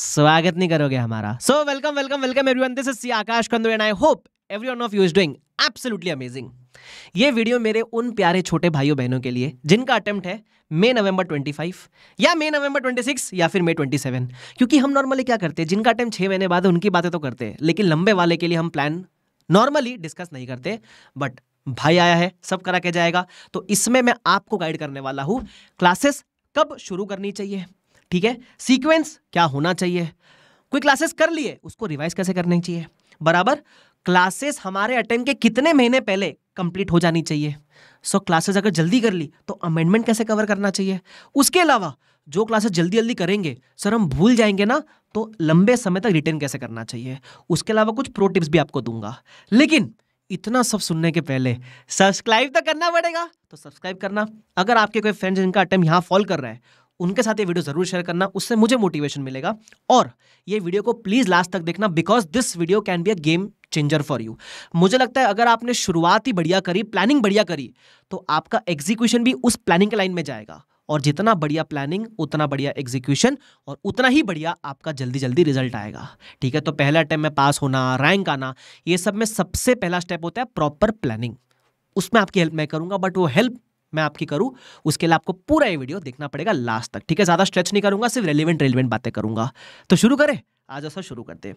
स्वागत नहीं करोगे हमारा so welcome welcome welcome everyone this is Akash Kando and I hope everyone of you is doing absolutely amazing ये video मेरे उन प्यारे छोटे भाइयों बहनों के लिए जिनका अटेम्प्ट है मे नवंबर 25 या मे नवंबर 26 या फिर मे 27 क्योंकि हम नॉर्मली क्या करते हैं जिनका अटेम्प्ट छः महीने बाद उनकी बातें तो करते हैं लेकिन लंबे वाले के लिए हम प्लान नॉर्मली डिस्कस नहीं करते बट भाई आया है सब करा के जाएगा तो इसमें मैं आपको गाइड करने वाला हूँ क्लासेस कब शुरू करनी चाहिए ठीक है सीक्वेंस क्या होना चाहिए कोई क्लासेस कर लिए उसको रिवाइज कैसे करनी चाहिए बराबर क्लासेस हमारे अटेम्प के कितने महीने पहले कंप्लीट हो जानी चाहिए सो so, क्लासेस अगर जल्दी कर ली तो अमेंडमेंट कैसे कवर करना चाहिए उसके अलावा जो क्लासेस जल्दी जल्दी करेंगे सर हम भूल जाएंगे ना तो लंबे समय तक रिटेन कैसे करना चाहिए उसके अलावा कुछ प्रो टिप्स भी आपको दूंगा लेकिन इतना सब सुनने के पहले सब्सक्राइब तो करना पड़ेगा तो सब्सक्राइब करना अगर आपके कोई फ्रेंड जिनका अटेम्प यहाँ फॉल कर रहा है उनके साथ ये वीडियो ज़रूर शेयर करना उससे मुझे मोटिवेशन मिलेगा और ये वीडियो को प्लीज़ लास्ट तक देखना because this video can be a game changer for you मुझे लगता है अगर आपने शुरुआत ही बढ़िया करी प्लानिंग बढ़िया करी तो आपका एग्जीक्यूशन भी उस प्लानिंग के लाइन में जाएगा और जितना बढ़िया प्लानिंग उतना बढ़िया एग्जीक्यूशन और उतना ही बढ़िया आपका जल्दी जल्दी रिजल्ट आएगा ठीक है तो पहला अटैम्प में पास होना रैंक आना ये सब में सबसे पहला स्टेप होता है प्रॉपर प्लानिंग उसमें आपकी हेल्प मैं करूंगा बट वो हेल्प मैं आपकी करूँ उसके लिए आपको पूरा ये वीडियो देखना पड़ेगा लास्ट तक ठीक है ज़्यादा स्ट्रेच नहीं करूंगा सिर्फ रेलिवेंट रेलिवेंट बातें करूंगा तो शुरू करें आज ऐसा शुरू करते हैं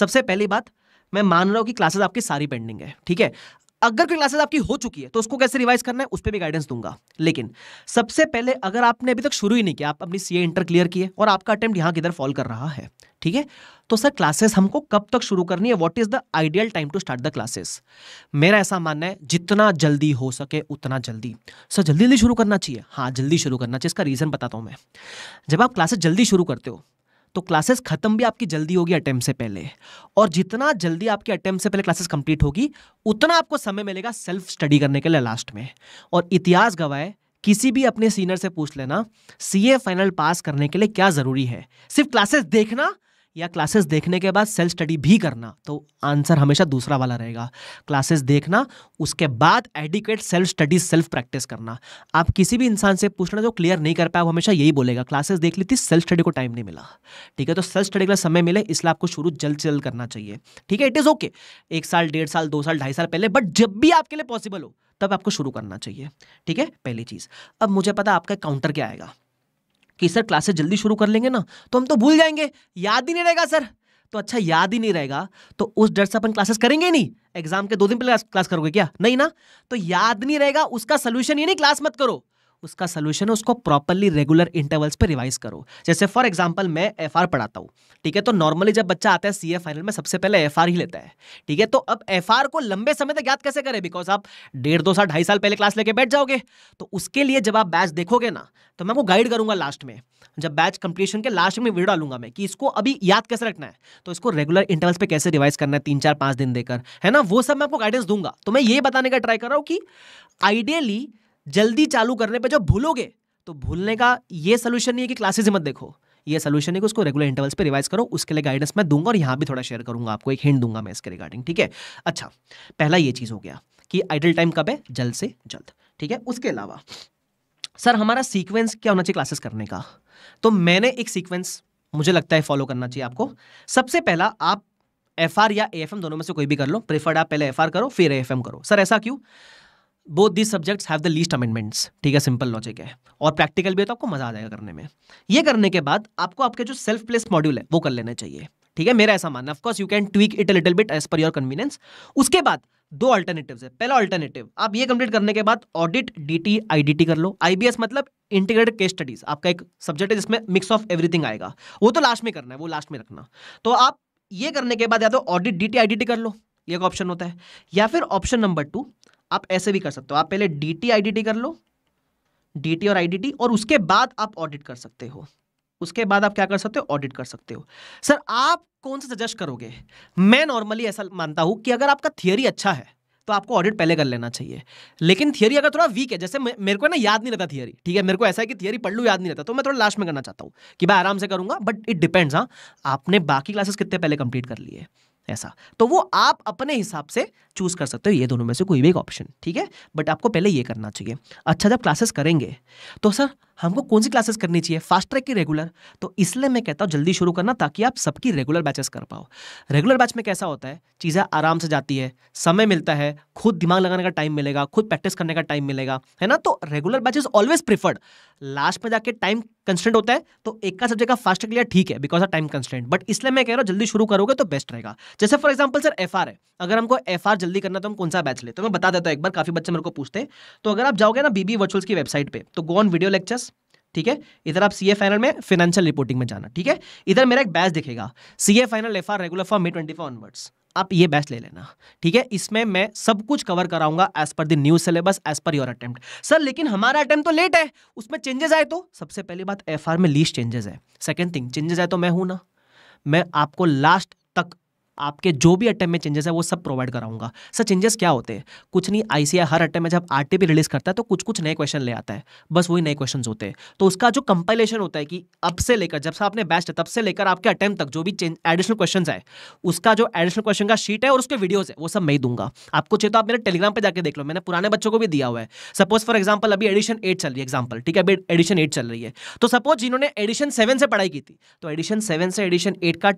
सबसे पहली बात मैं मान रहा हूं कि क्लासेस आपकी सारी पेंडिंग है ठीक है अगर कोई क्लासेस आपकी हो चुकी है तो उसको कैसे रिवाइज करना है उस पर भी गाइडेंस दूंगा लेकिन सबसे पहले अगर आपने अभी तक शुरू ही नहीं किया आप अपनी सी इंटर क्लियर की है और आपका अटेम्प्ट यहाँ किधर फॉल कर रहा है ठीक है तो सर क्लासेस हमको कब तक शुरू करनी है what is the ideal time to start the classes मेरा ऐसा मानना है जितना जल्दी हो सके उतना जल्दी सर जल्दी जल्दी शुरू करना चाहिए हाँ जल्दी शुरू करना चाहिए इसका रीज़न बताता हूँ मैं जब आप क्लासेस जल्दी शुरू करते हो तो क्लासेस खत्म भी आपकी जल्दी होगी अटैम्प से पहले और जितना जल्दी आपके अटैम्प से पहले क्लासेस कंप्लीट होगी उतना आपको समय मिलेगा सेल्फ स्टडी करने के लिए लास्ट में और इतिहास गवाए किसी भी अपने सीनियर से पूछ लेना सीए फाइनल पास करने के लिए क्या ज़रूरी है सिर्फ क्लासेस देखना या क्लासेस देखने के बाद सेल्फ स्टडी भी करना तो आंसर हमेशा दूसरा वाला रहेगा क्लासेस देखना उसके बाद adequate self study self practice करना आप किसी भी इंसान से पूछना जो क्लियर नहीं कर पाया वो हमेशा यही बोलेगा क्लासेस देख ली थी सेल्फ स्टडी को टाइम नहीं मिला ठीक है तो सेल्फ स्टडी का समय मिले इसलिए आपको शुरू जल्द से जल्द करना चाहिए ठीक है इट इज़ ओके एक साल डेढ़ साल दो साल ढाई साल पहले बट जब भी आपके लिए पॉसिबल हो तब आपको शुरू करना चाहिए ठीक है पहली चीज़ अब मुझे पता आपका काउंटर क्या आएगा कि सर क्लासेस जल्दी शुरू कर लेंगे ना तो हम तो भूल जाएंगे याद ही नहीं रहेगा सर तो अच्छा याद ही नहीं रहेगा तो उस डर से अपन क्लासेस करेंगे नहीं एग्जाम के दो दिन पहले क्लास करोगे क्या नहीं ना तो याद नहीं रहेगा उसका सोल्यूशन ये नहीं क्लास मत करो उसका सोल्यूशन है उसको प्रॉपरली रेगुलर इंटरवल्स पे रिवाइज करो जैसे फॉर एग्जाम्पल मैं एफ पढ़ाता हूँ ठीक है तो नॉर्मली जब बच्चा आता है सी फाइनल में सबसे पहले एफ ही लेता है ठीक है तो अब एफ को लंबे समय तक याद कैसे करें बिकॉज आप डेढ़ दो साल ढाई साल पहले क्लास लेके बैठ जाओगे तो उसके लिए जब आप बैच देखोगे ना तो मैं आपको गाइड करूंगा लास्ट में जब बैच कंप्लीशन के लास्ट में वीडियो डालूंगा मैं कि इसको अभी याद कैसे रखना है तो इसको रेगुलर इंटरवल्स पे कैसे रिवाइज करना है तीन चार पाँच दिन देकर है ना वो सब मैं आपको गाइडेंस दूंगा तो मैं ये बताने का ट्राई कर रहा हूँ कि आइडियली जल्दी चालू करने पर जब भूलोगे तो भूलने का ये सोल्यूशन नहीं है कि क्लासेज मत देखो ये सोल्यूशन है कि उसको रेगुलर इंटरवल्स पे रिवाइज करो उसके लिए गाइडेंस मैं दूंगा और यहाँ भी थोड़ा शेयर करूंगा आपको एक हिंट दूंगा मैं इसके रिगार्डिंग ठीक है अच्छा पहला ये चीज़ हो गया कि आइडल टाइम कब है जल्द से जल्द ठीक है उसके अलावा सर हमारा सीक्वेंस क्या होना चाहिए क्लासेस करने का तो मैंने एक सीक्वेंस मुझे लगता है फॉलो करना चाहिए आपको सबसे पहला आप एफ या ए दोनों में से कोई भी कर लो प्रेफर्ड आप पहले एफ करो फिर ए करो सर ऐसा क्यों both these subjects have the least amendments ठीक है सिंपल लॉजिक है और प्रैक्टिकल भी है तो आपको मजा आ जाएगा करने में ये करने के बाद आपको आपके जो सेल्फ प्लेस मॉड्यूल है वो कर लेना चाहिए ठीक है मेरा ऐसा मानना of course you can tweak it little bit as per your convenience उसके बाद दो अल्टरनेटिव है पहला अल्टरनेटिव आप ये कंप्लीट करने के बाद ऑडिट डीटी आईडीटी कर लो आईबीएस मतलब इंटीग्रेटेड केस स्टडीज आपका एक सब्जेक्ट है जिसमें मिक्स ऑफ एवरीथिंग आएगा वो तो लास्ट में करना है वो लास्ट में रखना तो आप ये करने के बाद या तो ऑडिट डीटी आईडीटी कर लो ये एक ऑप्शन होता है या फिर ऑप्शन नंबर टू आप ऐसे भी कर सकते हो आप पहले D T I D T कर लो डी टी और आई डी टी और उसके बाद आप ऑडिट कर सकते हो उसके बाद आप क्या कर सकते हो ऑडिट कर सकते हो सर आप कौन सा सजेस्ट करोगे मैं नॉर्मली ऐसा मानता हूं कि अगर आपका थियोरी अच्छा है तो आपको ऑडिट पहले कर लेना चाहिए लेकिन थियोरी अगर थोड़ा वीक है जैसे मेरे को ना याद नहीं रहता थियोरी ठीक है मेरे को ऐसा है कि थियोरी पढ़ लू याद नहीं रहता तो मैं थोड़ा लास्ट में करना चाहता हूँ कि मैं आराम से करूंगा बट इट डिपेंड्स हाँ आपने बाकी क्लासेस कितने पहले कंप्लीट कर लिए ऐसा तो वो आप अपने हिसाब से चूज़ कर सकते हो ये दोनों में से कोई भी एक ऑप्शन ठीक है बट आपको पहले ये करना चाहिए अच्छा जब क्लासेस करेंगे तो सर हमको कौन सी क्लासेस करनी चाहिए फास्ट ट्रैक की रेगुलर तो इसलिए मैं कहता हूँ जल्दी शुरू करना ताकि आप सबकी रेगुलर बैचेस कर पाओ रेगुलर बैच में कैसा होता है चीज़ें आराम से जाती है समय मिलता है खुद दिमाग लगाने का टाइम मिलेगा खुद प्रैक्टिस करने का टाइम मिलेगा है ना तो regular batch always preferred last में जाके टाइम कंस्टेंट होता है तो एक का सब्जेक्ट का फास्ट के लिए ठीक है because of time constant but इसलिए मैं कह रहा हूँ जल्दी शुरू करोगे तो बेस्ट रहेगा जैसे फॉर एग्जाम्पल सर एफ है अगर हमको एफ जल्दी करना तो हम कौन सा बैच ले तो मैं बता देता हूँ एक बार काफी बच्चे मेरे को पूछते हैं तो अगर आप जाओगे ना बीबी वर्चुअल्स की वेबसाइट पर तो गो ऑन वीडियो लेक्चर्स ठीक है इधर आप सीए फाइनल में फाइनेंशियल रिपोर्टिंग में जाना ठीक है इधर मेरा एक बैच दिखेगा CA final F regular for May twenty four onwards आप ये बैच ले लेना ठीक है इसमें मैं सब कुछ कवर कराऊंगा as per the new syllabus as per your attempt sir लेकिन हमारा अटेम्प्ट तो लेट है उसमें चेंजेस आए तो सबसे पहली बात एफ में लीस्ट चेंजेस है सेकेंड थिंग चेंजेस आए तो मैं हूं ना मैं आपको लास्ट तक आपके जो भी अटैम्प में चेंजेस है वो सब प्रोवाइड कराऊंगा सर चेंजेस क्या होते हैं कुछ नहीं आईसीआई हर अटैम्प में जब आरटीपी रिलीज करता है तो कुछ कुछ नए क्वेश्चन ले आता है बस वही नए क्वेश्चन होते हैं तो उसका जो कंपाइलेशन होता है कि अब से लेकर जब से आपने बेस्ट है तब से लेकर आपके अटैम्प तक जो भी एडिशनल क्वेश्चन है उसका जो एडिशनल क्वेश्चन का शीट है और उसके वीडियोज है वो सब मैं दूंगा आपको चाहिए तो आप मेरे टेलीग्राम पर जाकर देख लो मैंने पुराने बच्चों को भी दिया हुआ है सपोज फॉर एग्जाम्पल अभी एडिशन एट चल रही है एग्जाम्पल ठीक है अभी एडिशन एट चल रही है तो सपोज जिन्होंने एडिशन सेवन से पढ़ाई की थी तो एडिशन सेवन से एडिशन एट का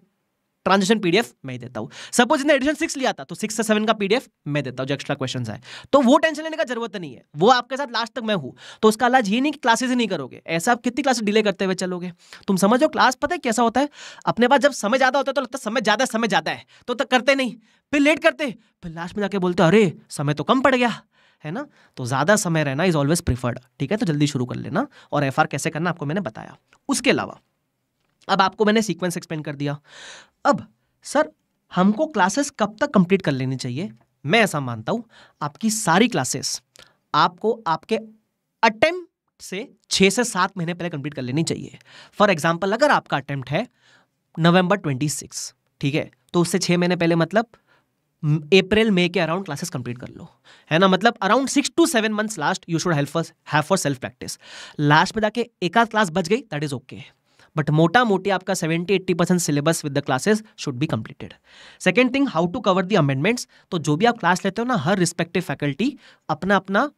ट्रांजेक्शन पीडीएफ मैं देता हूँ सपोज इन एडिशन सिक्स लिया था तो सिक्स से सेवन का पीडीएफ मैं देता हूँ जो एक्स्ट्रा क्वेश्चन है तो वो टेंशन लेने का जरूरत नहीं है वो आपके साथ लास्ट तक मैं हूं तो उसका अलाज ये नहीं कि क्लासेज ही नहीं करोगे ऐसा आप कितनी क्लासेस डिले करते हुए चलोगे तुम समझो क्लास पता है कैसा होता है अपने पास जब समय ज्यादा होता है तो लगता है समय ज्यादा समय ज्यादा है तो तक करते नहीं फिर लेट करते फिर लास्ट में जाके बोलते अरे समय तो कम पड़ गया है ना तो ज़्यादा समय रहना इज ऑलवेज प्रिफर्ड ठीक है तो जल्दी शुरू कर लेना और एफ कैसे करना आपको मैंने बताया उसके अलावा अब आपको मैंने सीक्वेंस एक्सप्लेन कर दिया अब सर हमको क्लासेस कब तक कंप्लीट कर लेनी चाहिए मैं ऐसा मानता हूँ आपकी सारी क्लासेस आपको आपके अटेम्प्ट से छह से सात महीने पहले कंप्लीट कर लेनी चाहिए फॉर एग्जाम्पल अगर आपका अटेम्प्ट है नवंबर ट्वेंटी सिक्स ठीक है तो उससे छः महीने पहले मतलब अप्रैल मई के अराउंड क्लासेस कंप्लीट कर लो है ना मतलब around six to seven months last you should help have for self practice last में जाके एक आध क्लास बच गई दैट इज ओके बट मोटा मोटी आपका 70-80 percent syllabus with the classes should be completed second thing how to cover the amendments तो जो भी आप क्लास लेते हो ना हर रिस्पेक्टिव फैकल्टी अपना अपना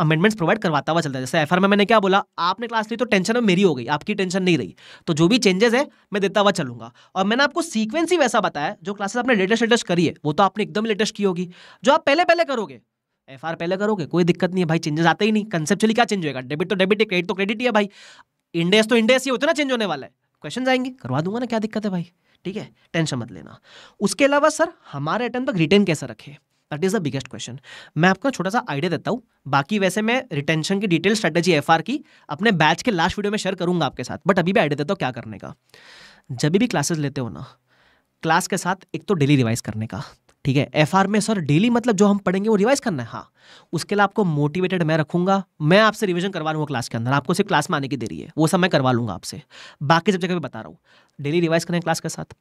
अमेंडमेंट्स प्रोवाइड करवाता हुआ चलता है जैसे एफ में मैंने क्या बोला आपने क्लास ली तो टेंशन अब मेरी हो गई आपकी टेंशन नहीं रही तो जो भी चेंजेस है मैं देता हुआ चलूंगा और मैंने आपको सीक्वेंस ही वैसा बताया जो क्लासेस आपने लेटेस्ट लेटेस्ट करी है वो तो आपने एकदम लेटेस्ट की होगी जो आप पहले पहले करोगे एफ पहले करोगे कोई दिक्कत नहीं है भाई चेंजेस आते ही नहीं कंसेप्चुअली क्या चेंज होगा डेबिट तो डेबिट है क्रेडिट तो क्रेडिट ही है भाई इंडेस तो इंडेस ही होते ना चेंज होने वाला है क्वेश्चन आएंगे करवा दूंगा ना क्या दिक्कत है भाई ठीक है टेंशन मत लेना उसके अलावा सर हमारे अटैम्प तक रिटर्न कैसा रखे that is the biggest question मैं आपका छोटा सा आइडिया देता हूँ बाकी वैसे मैं रिटेंशन की डिटेल स्ट्रेटेजी एफ की अपने बैच के लास्ट वीडियो में शेयर करूंगा आपके साथ बट अभी भी आइडिया देता हूँ क्या करने का जब भी क्लासेस लेते हो ना क्लास के साथ एक तो डेली रिवाइज करने का ठीक है एफ में सर डेली मतलब जो हम पढ़ेंगे वो रिवाइज करना है हाँ उसके लिए आपको मोटिवेटेड मैं रखूंगा मैं आपसे रिविजन करवा लूंगा क्लास के अंदर आपको सिर्फ क्लास में आने की देरी है वो सब मैं करवा लूँगा आपसे बाकी सब जगह भी बता रहा हूँ डेली रिवाइज करें क्लास के साथ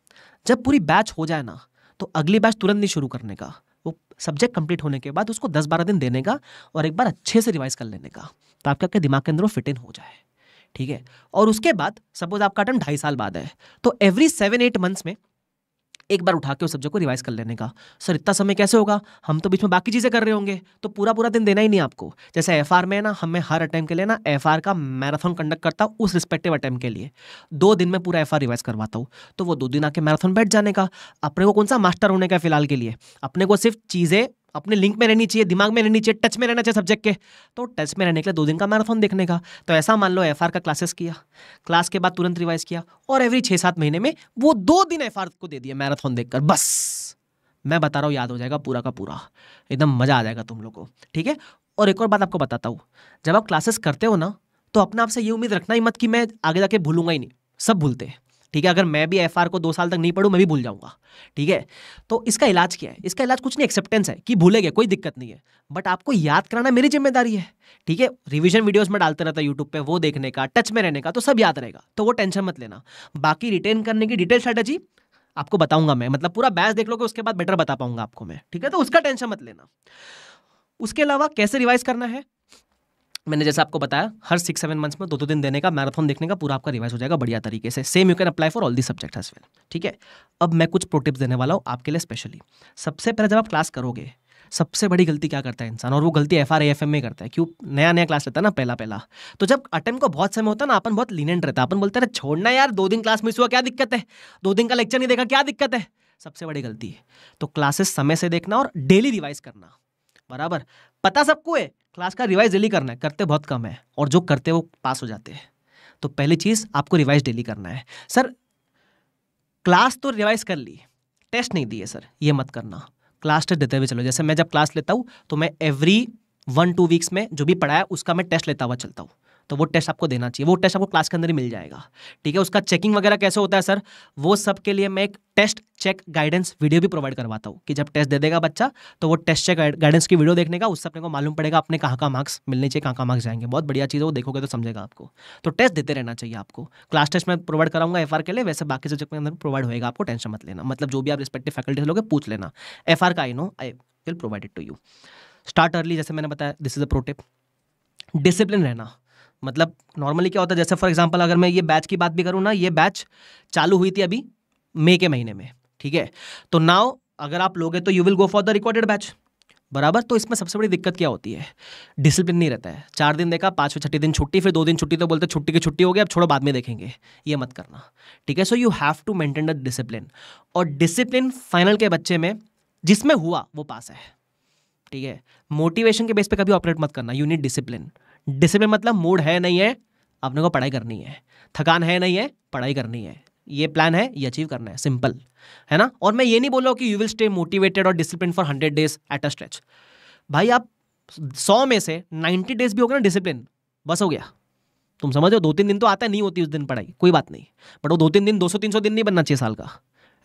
जब पूरी बैच हो जाए ना तो अगली बैच तुरंत नहीं शुरू करने का वो सब्जेक्ट कंप्लीट होने के बाद उसको दस बारह दिन देने का और एक बार अच्छे से रिवाइज कर लेने का ताकि तो आपके दिमाग के अंदर वो फिट इन हो जाए ठीक है और उसके बाद सपोज आपका टर्म ढाई साल बाद है तो एवरी सेवन एट मंथ्स में एक बार उठा के उस सब्जेक्ट को रिवाइज कर लेने का सर इतना समय कैसे होगा हम तो बीच में बाकी चीज़ें कर रहे होंगे तो पूरा पूरा दिन देना ही नहीं आपको जैसे एफ में ना हमें हर अटैम्प के लिए ना एफ का मैराथन कंडक्ट करता हूँ उस रिस्पेक्टिव अटैम्प के लिए दो दिन में पूरा एफ रिवाइज करवाता हूँ तो वो दो दिन आके मैराथन बैठ जाने का अपने को कौन सा मास्टर होने का फिलहाल के लिए अपने को सिर्फ चीज़ें अपने लिंक में रहनी चाहिए दिमाग में रहनी चाहिए टच में रहना चाहिए सब्जेक्ट के तो टच में रहने के लिए दो दिन का मैराथन देखने का तो ऐसा मान लो एफ का क्लासेस किया क्लास के बाद तुरंत रिवाइज किया और एवरी छः सात महीने में वो दो दिन एफ को दे दिया मैराथन देख बस मैं बता रहा हूँ याद हो जाएगा पूरा का पूरा एकदम मज़ा आ जाएगा तुम लोग को ठीक है और एक और बात आपको बताता हूँ जब आप क्लासेस करते हो ना तो अपने आप से ये उम्मीद रखना ही मत कि मैं आगे जाके भूलूंगा ही नहीं सब भूलते हैं ठीक है अगर मैं भी एफ को दो साल तक नहीं पढ़ू मैं भी भूल जाऊंगा ठीक है तो इसका इलाज क्या है इसका इलाज कुछ नहीं एक्सेप्टेंस है कि भूलेंगे कोई दिक्कत नहीं है बट आपको याद कराना मेरी जिम्मेदारी है ठीक है रिविजन वीडियोज में डालते रहता यूट्यूब पर वो देखने का टच में रहने का तो सब याद रहेगा तो वो टेंशन मत लेना बाकी रिटेन करने की डिटेल स्ट्रेटेजी आपको बताऊंगा मैं मतलब पूरा बैच देख कि उसके बाद बेटर बता पाऊंगा आपको मैं ठीक है तो उसका टेंशन मत लेना उसके अलावा कैसे रिवाइज करना है मैंने जैसे आपको बताया हर सिक्स सेवन मंथ्स में दो दो दिन देने का मैराथन देखने का पूरा आपका रिवाइज हो जाएगा बढ़िया तरीके से same you can apply for all the subject as well ठीक है अब मैं कुछ प्रोटिप्स देने वाला हूँ आपके लिए स्पेशली सबसे पहले जब आप क्लास करोगे सबसे बड़ी गलती क्या करता है इंसान और वो गलती एफ आर एफ एम में करता है क्यों नया नया क्लास रहता है ना पहला पहला तो जब अटेम्प को बहुत समय होता है ना अपन बहुत लीनेंट रहता है अपन बोलते हैं छोड़ना यार दो दिन क्लास मिस हुआ क्या दिक्कत है दो दिन का लेक्चर नहीं देखा क्या दिक्कत है सबसे बड़ी गलती है तो क्लासेस समय से देखना और डेली रिवाइज करना बराबर पता सबको है क्लास का रिवाइज डेली करना है करते बहुत कम है और जो करते वो पास हो जाते हैं तो पहली चीज़ आपको रिवाइज डेली करना है सर क्लास तो रिवाइज कर ली टेस्ट नहीं दिए सर ये मत करना क्लास टेस्ट देते हुए चलो जैसे मैं जब क्लास लेता हूँ तो मैं एवरी वन टू वीक्स में जो भी पढ़ाया उसका मैं टेस्ट लेता हुआ चलता हूँ तो वो टेस्ट आपको देना चाहिए वो टेस्ट आपको क्लास के अंदर ही मिल जाएगा ठीक है उसका चेकिंग वगैरह कैसे होता है सर वो सब के लिए मैं एक टेस्ट चेक गाइडेंस वीडियो भी प्रोवाइड करवाता हूँ कि जब टेस्ट दे देगा बच्चा तो वो टेस्ट चेक गाइडेंस की वीडियो देखने का उससे अपने को मालूम पड़ेगा अपने कहाँ कहाँ मार्क्स मिलने चाहिए कहाँ कहाँ मार्क्स जाएंगे बहुत बढ़िया चीज़ है वो देखोगे तो समझेगा आपको तो टेस्ट देते रहना चाहिए आपको क्लास टेस्ट मैं प्रोवाइड कराऊंगा एफ के लिए वैसे बाकी सब्जेक्ट में अंदर प्रोवाइड होगा आपको टेंशन मत लेना मतलब जो भी आप रिस्पेक्टिव फैकल्टी से लोगे पूछ लेना एफ का I know I will provided to you start early जैसे मैंने बताया this is a pro tip discipline रहना मतलब नॉर्मली क्या होता है जैसे फॉर एग्जांपल अगर मैं ये बैच की बात भी करूँ ना ये बैच चालू हुई थी अभी मई के महीने में ठीक है तो नाव अगर आप लोगे तो you will go for the recorded batch बराबर तो इसमें सबसे बड़ी दिक्कत क्या होती है डिसिप्लिन नहीं रहता है चार दिन देखा पाँचवें छठी दिन छुट्टी फिर दो दिन छुट्टी तो बोलते छुट्टी की छुट्टी हो गई अब छोड़ो बाद में देखेंगे ये मत करना ठीक है so you have to maintain the discipline और डिसिप्लिन फाइनल के बच्चे में जिसमें हुआ वो पास है ठीक है मोटिवेशन के बेस पे कभी ऑपरेट मत करना यू नीड डिसिप्लिन डिसिप्लिन मतलब मूड है नहीं है अपने को पढ़ाई करनी है थकान है नहीं है पढ़ाई करनी है ये प्लान है ये अचीव करना है सिंपल है ना और मैं ये नहीं बोल रहा हूँ कि यू विल स्टे मोटिवेटेड और discipline for hundred days at a stretch भाई आप सौ में से नाइन्टी डेज भी हो गया ना डिसिप्लिन बस हो गया तुम समझो दो तीन दिन तो आता नहीं होती उस दिन पढ़ाई कोई बात नहीं बट वो दो तीन दिन दो सौ तीन सौ दिन नहीं बनना चाहिए साल का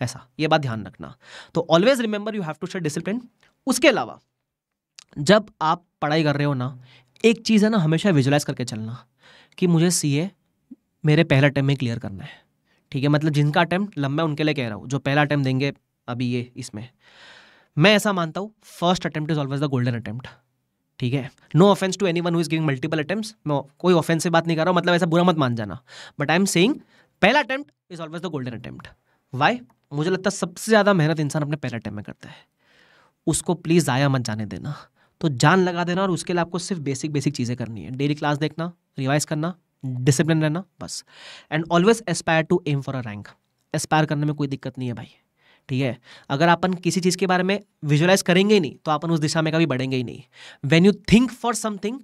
ऐसा ये बात ध्यान रखना तो always remember you have to shed discipline उसके अलावा जब आप पढ़ाई कर रहे हो ना एक चीज़ है ना हमेशा विजुलाइज करके चलना कि मुझे सी मेरे पहले अटैम्प में क्लियर करना है ठीक है मतलब जिनका अटैम्प्ट लंबा उनके लिए कह रहा हूँ जो पहला अटैम्प्ट देंगे अभी ये इसमें मैं ऐसा मानता हूँ first attempt is always the golden attempt ठीक है no offence to anyone who is giving multiple attempt मैं कोई ऑफेंस से बात नहीं कर रहा हूँ मतलब ऐसा बुरा मत मान जाना बट आई एम सेइंग पहला attempt is always the golden attempt why मुझे लगता है सबसे ज़्यादा मेहनत इंसान अपने पहले अटैम्प में करता है उसको प्लीज़ ज़ाया मत जाने देना तो जान लगा देना और उसके लिए आपको सिर्फ बेसिक बेसिक चीज़ें करनी है डेली क्लास देखना रिवाइज करना डिसिप्लिन रहना बस and always aspire to aim for a rank aspire करने में कोई दिक्कत नहीं है भाई ठीक है अगर अपन किसी चीज़ के बारे में विजुलाइज करेंगे ही नहीं तो अपन उस दिशा में कभी बढ़ेंगे ही नहीं when you think for something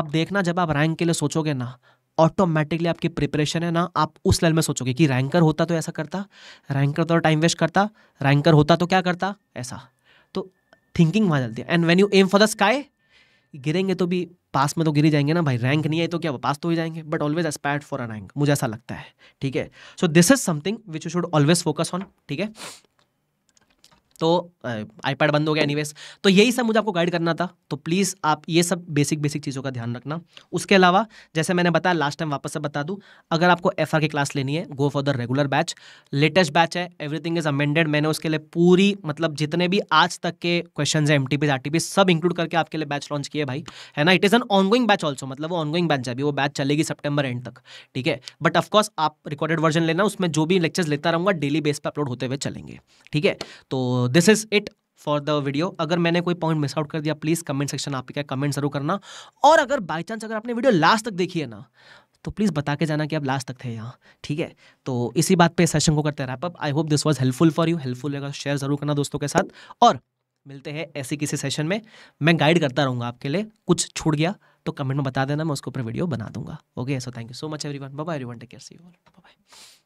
आप देखना जब आप रैंक के लिए सोचोगे ना ऑटोमेटिकली आपकी प्रिपरेशन है ना आप उस लेवल में सोचोगे कि रैंकर होता तो ऐसा करता रैंकर तो टाइम वेस्ट करता रैंकर होता तो क्या करता ऐसा थिंकिंग वहाँ चलती है and when you aim for the sky गिरेंगे तो भी पास में तो गिर जाएंगे ना भाई रैंक नहीं है तो क्या पास तो ही जाएंगे but always aspire for a rank मुझे ऐसा लगता है ठीक है so this is something which you should always focus on ठीक है तो आईपैड बंद हो गया एनीवेज तो यही सब मुझे आपको गाइड करना था तो प्लीज़ आप ये सब बेसिक बेसिक चीज़ों का ध्यान रखना उसके अलावा जैसे मैंने बताया लास्ट टाइम वापस से बता दूँ अगर आपको एफ की क्लास लेनी है go for the regular batch latest batch है एवरीथिंग इज अमेंडेड मैंने उसके लिए पूरी मतलब जितने भी आज तक के क्वेश्चन है एम टी सब इंक्लूड करके आपके लिए बैच लॉन्च किए भाई है ना it is an ongoing batch also मतलब वो ऑनगोइंग बैच है अभी वो बैच चलेगी सेप्टेबर एंड तक ठीक है बट ऑफकोर्स आप रिकॉर्डेड वर्जन लेना उसमें जो भी लेक्चर्स लेता रहूँगा डेली बेस पर अपलोड होते हुए चलेंगे ठीक है तो this is it for the video अगर मैंने कोई पॉइंट मिस आउट कर दिया प्लीज़ कमेंट सेक्शन आपके क्या कमेंट जरूर करना और अगर बाय चांस अगर आपने वीडियो लास्ट तक देखी है ना तो प्लीज़ बता के जाना कि आप लास्ट तक थे यहाँ ठीक है तो इसी बात पे सेशन को करते हैं wrap up I hope this was helpful for you helpful रहेगा शेयर जरूर करना दोस्तों के साथ और मिलते हैं ऐसे किसी सेशन में मैं गाइड करता रहूंगा आपके लिए कुछ छूट गया तो कमेंट में बता देना मैं उसके ऊपर वीडियो बना दूंगा okay so thank you so much every everyone bye everyone take care see you bye